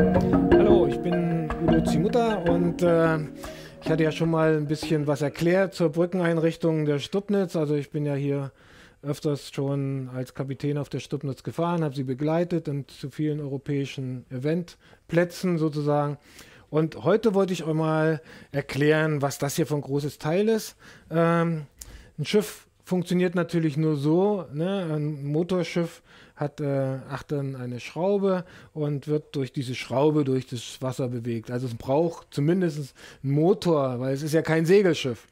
Hallo, ich bin Udo Zimutter und äh, ich hatte ja schon mal ein bisschen was erklärt zur Brückeneinrichtung der Stubnitz. Also ich bin ja hier öfters schon als Kapitän auf der Stubnitz gefahren, habe sie begleitet und zu vielen europäischen Eventplätzen sozusagen. Und heute wollte ich euch mal erklären, was das hier für ein großes Teil ist. Ähm, ein Schiff funktioniert natürlich nur so. Ne? Ein Motorschiff hat äh, acht dann eine Schraube und wird durch diese Schraube durch das Wasser bewegt. Also es braucht zumindest einen Motor, weil es ist ja kein Segelschiff.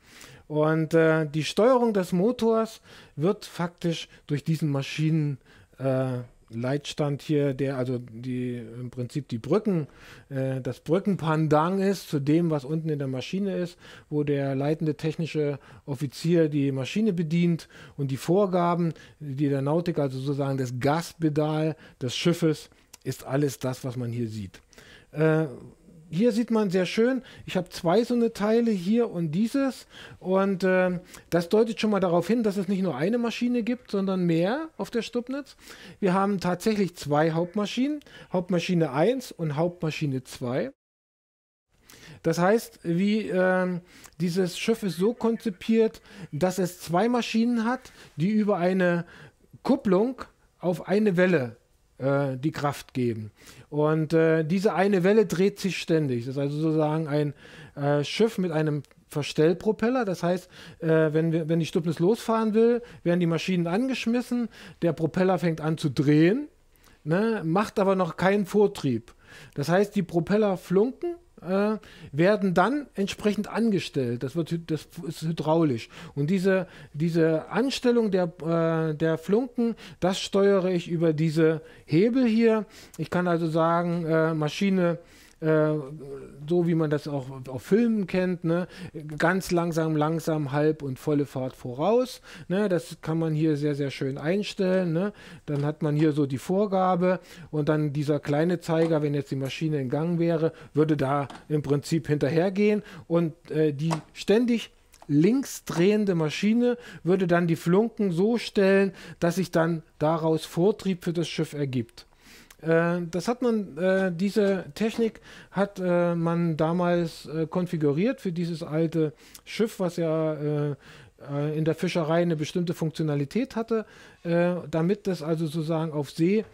Und äh, die Steuerung des Motors wird faktisch durch diesen Maschinen äh, Leitstand hier, der also die, im Prinzip die Brücken, äh, das Brückenpandang ist zu dem, was unten in der Maschine ist, wo der leitende technische Offizier die Maschine bedient und die Vorgaben, die der Nautik, also sozusagen das Gaspedal des Schiffes, ist alles das, was man hier sieht. Äh, hier sieht man sehr schön, ich habe zwei so eine Teile hier und dieses. Und äh, das deutet schon mal darauf hin, dass es nicht nur eine Maschine gibt, sondern mehr auf der Stubnitz. Wir haben tatsächlich zwei Hauptmaschinen, Hauptmaschine 1 und Hauptmaschine 2. Das heißt, wie äh, dieses Schiff ist so konzipiert, dass es zwei Maschinen hat, die über eine Kupplung auf eine Welle äh, die Kraft geben. Und äh, diese eine Welle dreht sich ständig. Das ist also sozusagen ein äh, Schiff mit einem Verstellpropeller. Das heißt, äh, wenn, wir, wenn die Stubnis losfahren will, werden die Maschinen angeschmissen, der Propeller fängt an zu drehen, ne, macht aber noch keinen Vortrieb. Das heißt, die Propeller flunken äh, werden dann entsprechend angestellt. Das, wird, das ist hydraulisch. Und diese, diese Anstellung der, äh, der Flunken, das steuere ich über diese Hebel hier. Ich kann also sagen, äh, Maschine äh, so wie man das auch auf Filmen kennt, ne? ganz langsam, langsam, halb und volle Fahrt voraus. Ne? Das kann man hier sehr, sehr schön einstellen. Ne? Dann hat man hier so die Vorgabe und dann dieser kleine Zeiger, wenn jetzt die Maschine in Gang wäre, würde da im Prinzip hinterhergehen und äh, die ständig links drehende Maschine würde dann die Flunken so stellen, dass sich dann daraus Vortrieb für das Schiff ergibt. Äh, das hat man, äh, diese Technik hat äh, man damals äh, konfiguriert für dieses alte Schiff, was ja äh, in der Fischerei eine bestimmte Funktionalität hatte, damit das also sozusagen auf See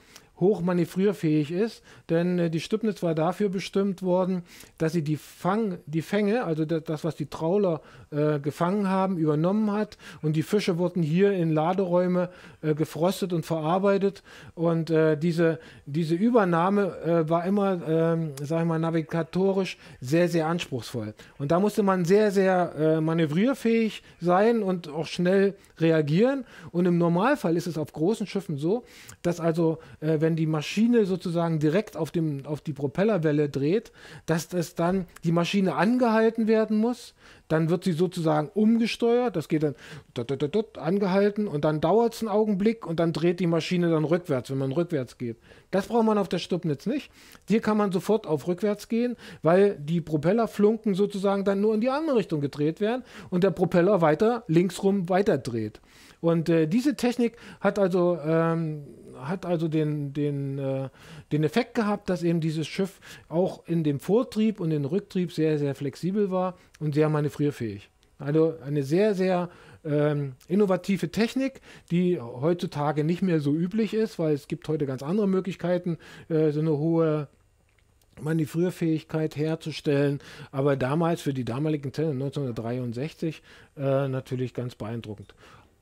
hochmanövrierfähig ist, denn äh, die Stübnitz war dafür bestimmt worden, dass sie die, Fang, die Fänge, also das, was die Trauler äh, gefangen haben, übernommen hat und die Fische wurden hier in Laderäume äh, gefrostet und verarbeitet und äh, diese, diese Übernahme äh, war immer, äh, sag ich mal, navigatorisch sehr, sehr anspruchsvoll. Und da musste man sehr, sehr äh, manövrierfähig sein und auch schnell reagieren und im Normalfall ist es auf großen Schiffen so, dass also, äh, wenn die Maschine sozusagen direkt auf, dem, auf die Propellerwelle dreht, dass das dann die Maschine angehalten werden muss. Dann wird sie sozusagen umgesteuert. Das geht dann dut, dut, dut, angehalten und dann dauert es einen Augenblick und dann dreht die Maschine dann rückwärts, wenn man rückwärts geht. Das braucht man auf der Stubnitz nicht. Hier kann man sofort auf rückwärts gehen, weil die Propellerflunken sozusagen dann nur in die andere Richtung gedreht werden und der Propeller weiter linksrum weiter dreht. Und äh, diese Technik hat also ähm, hat also den, den, äh, den Effekt gehabt, dass eben dieses Schiff auch in dem Vortrieb und im Rücktrieb sehr, sehr flexibel war und sehr manövrierfähig. Also eine sehr, sehr ähm, innovative Technik, die heutzutage nicht mehr so üblich ist, weil es gibt heute ganz andere Möglichkeiten, äh, so eine hohe Manövrierfähigkeit herzustellen, aber damals für die damaligen Zellen 1963 äh, natürlich ganz beeindruckend.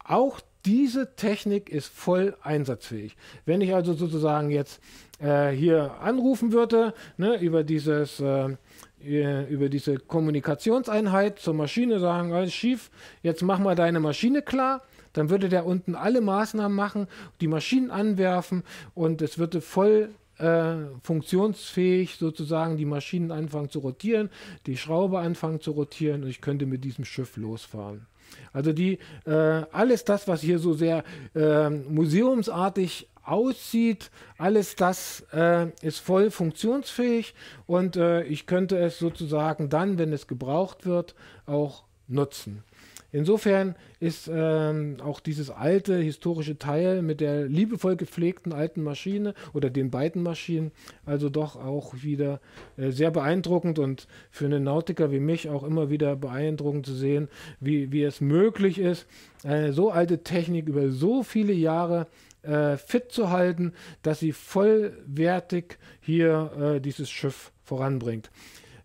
Auch diese Technik ist voll einsatzfähig. Wenn ich also sozusagen jetzt äh, hier anrufen würde, ne, über dieses äh, äh über diese Kommunikationseinheit zur Maschine sagen, alles schief, jetzt mach mal deine Maschine klar, dann würde der unten alle Maßnahmen machen, die Maschinen anwerfen und es würde voll äh, funktionsfähig sozusagen die Maschinen anfangen zu rotieren, die Schraube anfangen zu rotieren und ich könnte mit diesem Schiff losfahren. Also die äh, alles das, was hier so sehr äh, museumsartig aussieht, alles das äh, ist voll funktionsfähig und äh, ich könnte es sozusagen dann, wenn es gebraucht wird, auch nutzen. Insofern ist ähm, auch dieses alte historische Teil mit der liebevoll gepflegten alten Maschine oder den beiden Maschinen also doch auch wieder äh, sehr beeindruckend und für einen Nautiker wie mich auch immer wieder beeindruckend zu sehen, wie, wie es möglich ist, eine so alte Technik über so viele Jahre äh, fit zu halten, dass sie vollwertig hier äh, dieses Schiff voranbringt.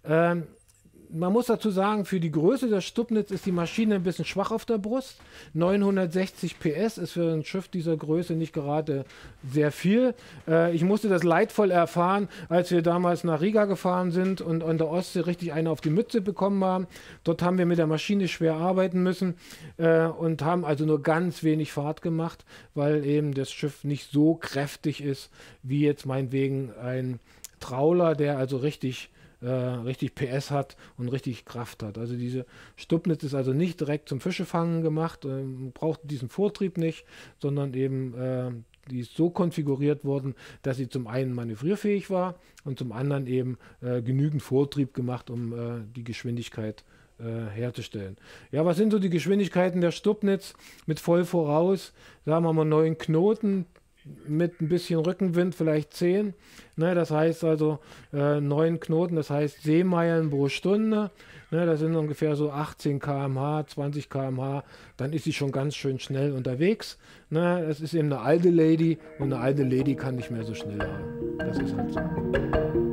Ähm, man muss dazu sagen, für die Größe des Stubnitz ist die Maschine ein bisschen schwach auf der Brust. 960 PS ist für ein Schiff dieser Größe nicht gerade sehr viel. Äh, ich musste das leidvoll erfahren, als wir damals nach Riga gefahren sind und an der Ostsee richtig eine auf die Mütze bekommen haben. Dort haben wir mit der Maschine schwer arbeiten müssen äh, und haben also nur ganz wenig Fahrt gemacht, weil eben das Schiff nicht so kräftig ist, wie jetzt meinetwegen ein Trauler, der also richtig äh, richtig PS hat und richtig Kraft hat. Also diese Stubnitz ist also nicht direkt zum Fischefangen gemacht, äh, braucht diesen Vortrieb nicht, sondern eben äh, die ist so konfiguriert worden, dass sie zum einen manövrierfähig war und zum anderen eben äh, genügend Vortrieb gemacht, um äh, die Geschwindigkeit äh, herzustellen. Ja, was sind so die Geschwindigkeiten der Stubnitz mit voll voraus? Sagen wir mal neun Knoten mit ein bisschen Rückenwind vielleicht 10. Ne, das heißt also äh, 9 Knoten, das heißt Seemeilen pro Stunde. Ne, das sind ungefähr so 18 km/h, 20 km/h. Dann ist sie schon ganz schön schnell unterwegs. Ne, das ist eben eine alte Lady und eine alte Lady kann nicht mehr so schnell haben. Das ist halt so.